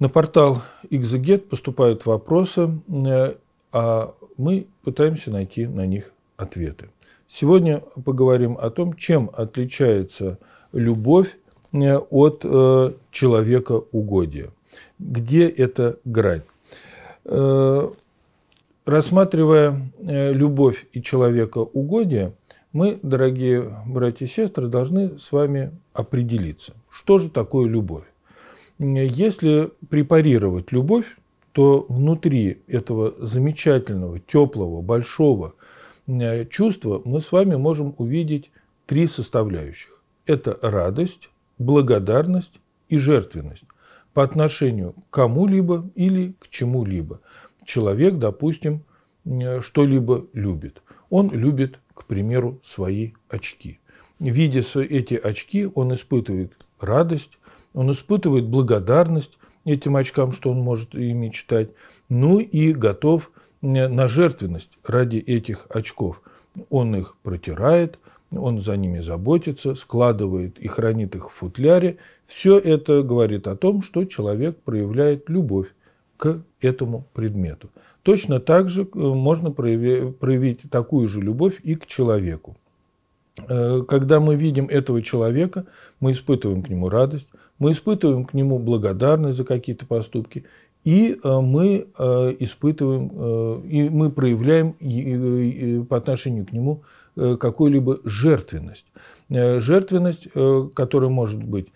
На портал Exeget поступают вопросы, э, а мы пытаемся найти на них ответы. Сегодня поговорим о том, чем отличается любовь э, от э, человека угодия. Где эта грань? Рассматривая любовь и человека угодия, мы, дорогие братья и сестры, должны с вами определиться, что же такое любовь. Если препарировать любовь, то внутри этого замечательного, теплого, большого э, чувства мы с вами можем увидеть три составляющих. Это радость, благодарность и жертвенность по отношению к кому-либо или к чему-либо. Человек, допустим, э, что-либо любит. Он любит, к примеру, свои очки. Видя эти очки, он испытывает радость, он испытывает благодарность этим очкам, что он может ими читать, ну и готов э, на жертвенность ради этих очков. Он их протирает, он за ними заботится, складывает и хранит их в футляре. Все это говорит о том, что человек проявляет любовь к этому предмету. Точно так же э, можно проявить такую же любовь и к человеку. Э, когда мы видим этого человека, мы испытываем к нему радость, мы испытываем к нему благодарность за какие-то поступки, и э, мы э, испытываем, и мы проявляем по отношению к нему какую-либо жертвенность. Жертвенность, которая может быть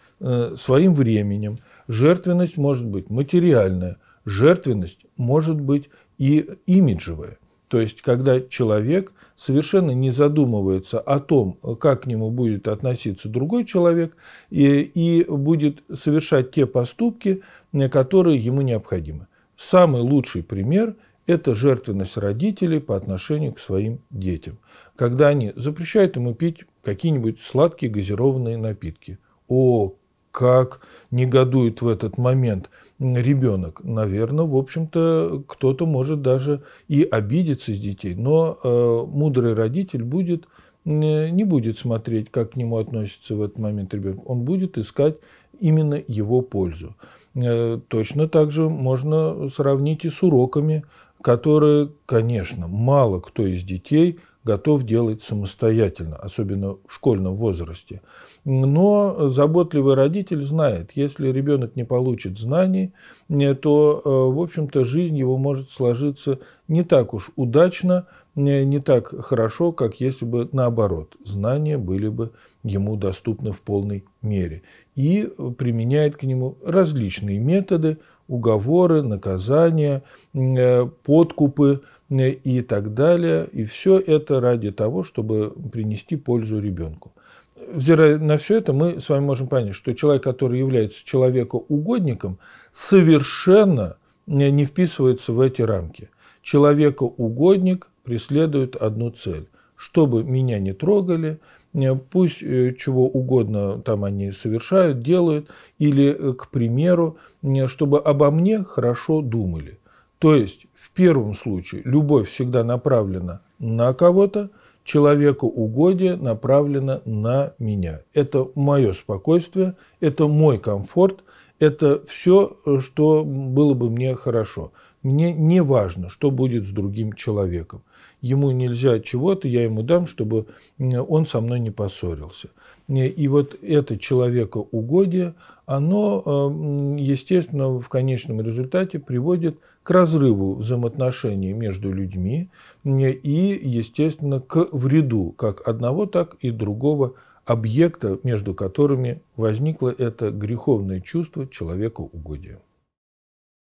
своим временем, жертвенность может быть материальная, жертвенность может быть и имиджевая – то есть, когда человек совершенно не задумывается о том, как к нему будет относиться другой человек, и, и будет совершать те поступки, которые ему необходимы. Самый лучший пример – это жертвенность родителей по отношению к своим детям. Когда они запрещают ему пить какие-нибудь сладкие газированные напитки. О, как негодует в этот момент ребенок. Наверное, в общем-то, кто-то может даже и обидеться с детей, но э, мудрый родитель будет э, не будет смотреть, как к нему относится в этот момент ребенок. Он будет искать именно его пользу. Э, точно так же можно сравнить и с уроками, которые, конечно, мало кто из детей готов делать самостоятельно, особенно в школьном возрасте. Но заботливый родитель знает, если ребенок не получит знаний, э, то, э, в общем-то, жизнь его может сложиться не так уж удачно, э, не так хорошо, как если бы наоборот, знания были бы ему доступны в полной мере. И применяет к нему различные методы, уговоры, наказания, подкупы, Э, и так далее. И все это ради того, чтобы принести пользу ребенку. Взирая на все это, мы с вами можем понять, что человек, который является человекоугодником, совершенно э, не вписывается в эти рамки. Человекоугодник преследует одну цель. Чтобы меня не трогали, э, пусть чего угодно там они совершают, делают, или, к примеру, чтобы обо мне хорошо думали – то есть в первом случае любовь всегда направлена на кого-то, человеку угодие направлено на меня. Это мое спокойствие, это мой комфорт, это все, э, что было бы мне хорошо – мне не важно, что будет с другим человеком. Ему нельзя чего-то, я ему дам, чтобы он со мной не поссорился. Э, и вот это человекоугодие, оно, э, естественно, в конечном результате приводит к разрыву взаимоотношений между людьми и, естественно, к вреду как одного, так и другого объекта, между которыми возникло это греховное чувство человека угодия.